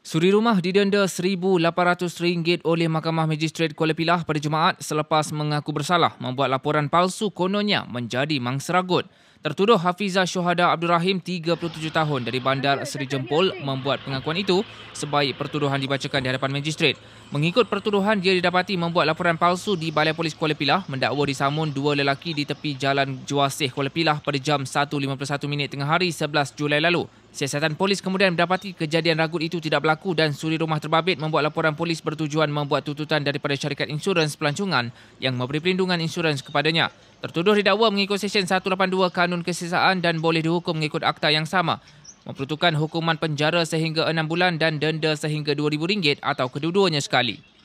Suri rumah didenda RM1,800 oleh Mahkamah Magistrate Kuala Pilah pada Jumaat selepas mengaku bersalah membuat laporan palsu kononnya menjadi mangsa ragut. Tertuduh Hafizah Syuhada Abdul Rahim, 37 tahun dari Bandar Seri Jempol membuat pengakuan itu sebaik pertuduhan dibacakan di hadapan Magistrate. Mengikut pertuduhan, dia didapati membuat laporan palsu di Balai Polis Kuala Pilah mendakwa disamun dua lelaki di tepi Jalan Juasih Kuala Pilah pada jam 1.51 minit tengah hari 11 Julai lalu. Siasatan polis kemudian mendapati kejadian ragut itu tidak berlaku dan suri rumah terbabit membuat laporan polis bertujuan membuat tututan daripada syarikat insurans pelancongan yang memberi perlindungan insurans kepadanya. Tertuduh didakwa mengikut Sesyen 182 Kanun Kesisaan dan boleh dihukum mengikut akta yang sama. Memperuntukkan hukuman penjara sehingga enam bulan dan denda sehingga RM2,000 atau kedua-duanya sekali.